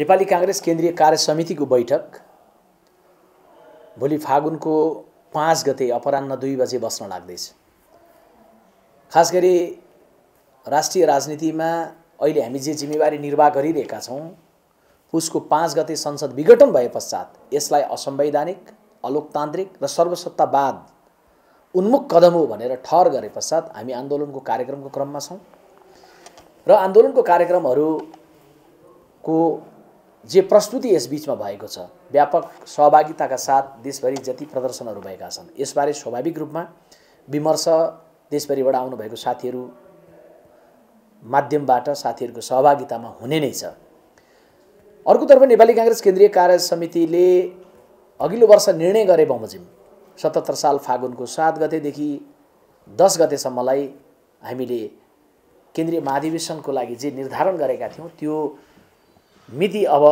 नेपाली काङ्ग्रेस केन्द्रीय कार्य समितिको बैठक भोलि फागुनको पाँच गते अपरान्न दुई बजे बस्न लाग्दैछ खास गरी राष्ट्रिय राजनीतिमा अहिले हामी जे जिम्मेवारी निर्वाह गरिरहेका छौँ उसको पाँच गते संसद विघटन भए पश्चात यसलाई असंवैधानिक अलोकतान्त्रिक र सर्वसत्तावाद उन्मुख कदम हो भनेर ठहर गरे पश्चात हामी आन्दोलनको कार्यक्रमको क्रममा छौँ र आन्दोलनको कार्यक्रमहरूको जे प्रस्तुति यस बिचमा भएको छ व्यापक सहभागिताका साथ देशभरि जति प्रदर्शनहरू भएका छन् यसबारे स्वाभाविक रूपमा विमर्श देशभरिबाट आउनुभएको साथीहरू माध्यमबाट साथीहरूको सहभागितामा हुने नै छ अर्कोतर्फ नेपाली काङ्ग्रेस केन्द्रीय कार्य समितिले अघिल्लो वर्ष निर्णय गरे बमोजिम सतहत्तर साल फागुनको सात गतेदेखि दस गतेसम्मलाई हामीले केन्द्रीय महाधिवेशनको लागि जे निर्धारण गरेका थियौँ त्यो मिति अब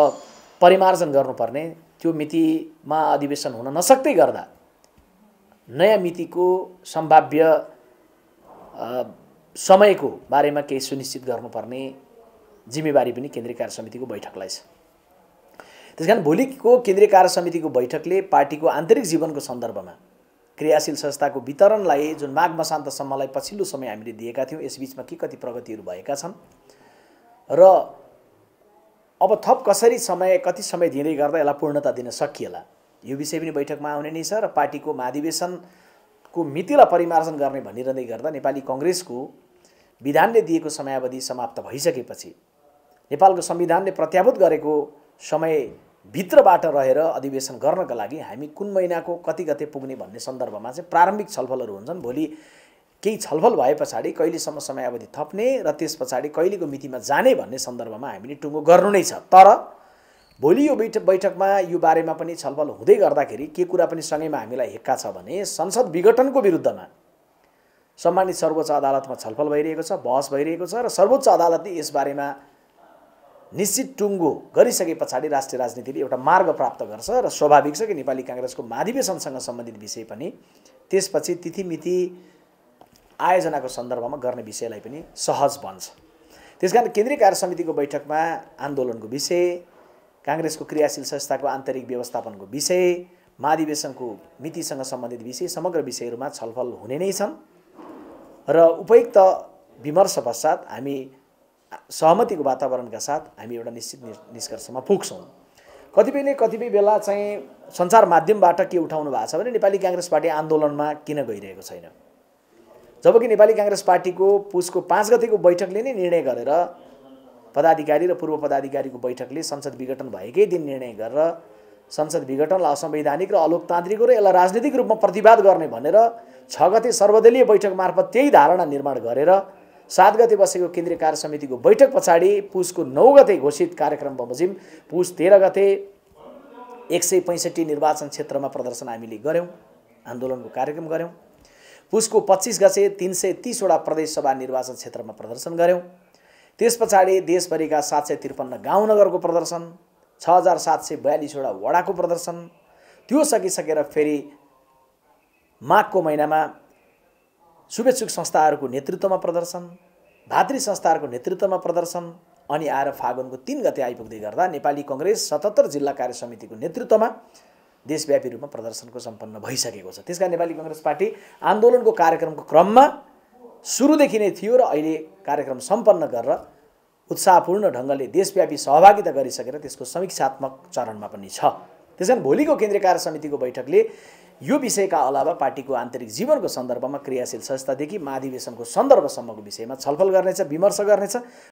परिमार्जन गर्नुपर्ने त्यो मितिमा अधिवेशन हुन नसक्दै गर्दा नयाँ मितिको सम्भाव्य समयको बारेमा केही सुनिश्चित गर्नुपर्ने जिम्मेवारी पनि केन्द्रीय कार्य समितिको बैठकलाई छ त्यस कारण भोलिको केन्द्रीय कार्य समितिको बैठकले पार्टीको आन्तरिक जीवनको सन्दर्भमा क्रियाशील संस्थाको वितरणलाई जुन माघ मसान्तसम्मलाई पछिल्लो समय हामीले दिएका थियौँ यसबिचमा के कति प्रगतिहरू भएका छन् र अब थप कसरी समय कति समय दिँदै गर्दा यसलाई पूर्णता दिन सकिएला यो विषय पनि बैठकमा आउने नै छ र पार्टीको महाधिवेशनको मितिलाई परिमार्जन गर्ने भनिरहँदै गर्दा नेपाली कङ्ग्रेसको विधानले दिएको समयावधि समाप्त भइसकेपछि नेपालको संविधानले प्रत्याभूत गरेको समय भित्रबाट रहेर अधिवेशन गर्नका लागि हामी कुन महिनाको कति गते पुग्ने भन्ने सन्दर्भमा चाहिँ प्रारम्भिक छलफलहरू हुन्छन् भोलि केही छलफल भए पछाडि कहिलेसम्म समय अवधि थप्ने र त्यस पछाडि कहिलेको मितिमा जाने भन्ने सन्दर्भमा हामीले टुङ्गो गर्नु नै छ तर भोलि यो बैठक बैठकमा यो बारेमा पनि छलफल हुँदै गर्दाखेरि के कुरा पनि सँगैमा हामीलाई हेक्का छ भने संसद विघटनको विरुद्धमा सम्मानित सर्वोच्च अदालतमा छलफल भइरहेको छ बहस भइरहेको छ र सर्वोच्च अदालतले यसबारेमा निश्चित टुङ्गो गरिसके पछाडि राष्ट्रिय राजनीतिले एउटा मार्ग प्राप्त गर्छ र स्वाभाविक छ कि नेपाली काङ्ग्रेसको महाधिवेशनसँग सम्बन्धित विषय पनि त्यसपछि तिथिमिति आयोजनाको सन्दर्भमा गर्ने विषयलाई पनि सहज बन्छ त्यस कारण केन्द्रीय कार्य समितिको बैठकमा आन्दोलनको विषय काङ्ग्रेसको क्रियाशील संस्थाको आन्तरिक व्यवस्थापनको विषय महाधिवेशनको मितिसँग सम्बन्धित विषय समग्र विषयहरूमा छलफल हुने नै छन् र उपयुक्त विमर्श पश्चात हामी सहमतिको वातावरणका साथ हामी एउटा निश्चित निष्कर्षमा पुग्छौँ कतिपयले कतिपय बेला चाहिँ सञ्चार माध्यमबाट के उठाउनु भएको छ भने नेपाली काङ्ग्रेस पार्टी आन्दोलनमा किन गइरहेको छैन जबकि नेपाली काङ्ग्रेस पार्टीको पुसको पाँच गतेको बैठकले नै निर्णय गरेर पदाधिकारी र पूर्व पदाधिकारीको बैठकले संसद विघटन भएकै दिन निर्णय गरेर संसद विघटनलाई असंवैधानिक र अलोकतान्त्रिक र यसलाई राजनीतिक रूपमा प्रतिवाद गर्ने भनेर छ गते सर्वदलीय बैठक मार्फत त्यही धारणा निर्माण गरेर सात गते बसेको केन्द्रीय कार्य समितिको बैठक पछाडि पुसको नौ गते घोषित कार्यक्रम बमोजिम पुस तेह्र गते एक सय पैँसठी निर्वाचन क्षेत्रमा प्रदर्शन हामीले गऱ्यौँ आन्दोलनको कार्यक्रम गऱ्यौँ पुसको पच्चिस गते तिन सय तिसवटा प्रदेशसभा निर्वाचन क्षेत्रमा प्रदर्शन गऱ्यौँ त्यस पछाडि देशभरिका सात सय त्रिपन्न गाउँनगरको प्रदर्शन छ हजार सात सय बयालिसवटा वडाको प्रदर्शन त्यो सकिसकेर फेरि माघको महिनामा शुभेच्छुक संस्थाहरूको नेतृत्वमा प्रदर्शन भातृ संस्थाहरूको नेतृत्वमा प्रदर्शन अनि आएर फागुनको तिन गते आइपुग्दै गर्दा नेपाली कङ्ग्रेस सतहत्तर जिल्ला कार्य समितिको नेतृत्वमा देशव्यापी रूपमा प्रदर्शनको सम्पन्न भइसकेको छ त्यस नेपाली कङ्ग्रेस पार्टी आन्दोलनको कार्यक्रमको क्रममा सुरुदेखि नै थियो र अहिले कार्यक्रम सम्पन्न गरेर उत्साहपूर्ण ढङ्गले देशव्यापी सहभागिता गरिसकेर त्यसको समीक्षात्मक चरणमा पनि छ त्यस कारण भोलिको केन्द्रीय कार्य समितिको बैठकले यो विषयका अलावा पार्टीको आन्तरिक जीवनको सन्दर्भमा क्रियाशील संस्थादेखि महाधिवेशनको सन्दर्भसम्मको विषयमा छलफल गर्नेछ विमर्श गर्नेछ